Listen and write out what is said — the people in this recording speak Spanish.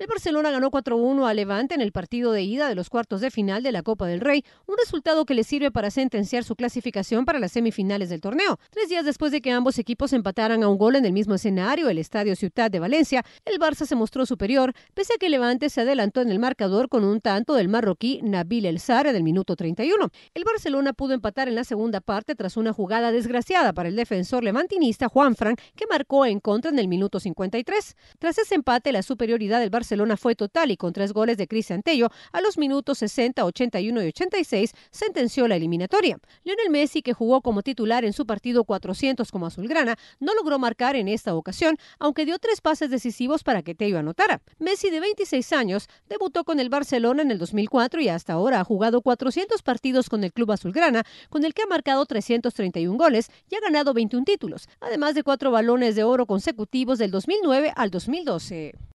El Barcelona ganó 4-1 a Levante en el partido de ida de los cuartos de final de la Copa del Rey, un resultado que le sirve para sentenciar su clasificación para las semifinales del torneo. Tres días después de que ambos equipos empataran a un gol en el mismo escenario, el Estadio Ciudad de Valencia, el Barça se mostró superior, pese a que Levante se adelantó en el marcador con un tanto del marroquí Nabil El en el minuto 31. El Barcelona pudo empatar en la segunda parte tras una jugada desgraciada para el defensor levantinista Juan Frank, que marcó en contra en el minuto 53. Tras ese empate, la superioridad del Barcelona Barcelona fue total y con tres goles de Cristian Tello a los minutos 60, 81 y 86 sentenció la eliminatoria. Lionel Messi, que jugó como titular en su partido 400 como azulgrana, no logró marcar en esta ocasión, aunque dio tres pases decisivos para que Tello anotara. Messi, de 26 años, debutó con el Barcelona en el 2004 y hasta ahora ha jugado 400 partidos con el club azulgrana, con el que ha marcado 331 goles y ha ganado 21 títulos, además de cuatro balones de oro consecutivos del 2009 al 2012.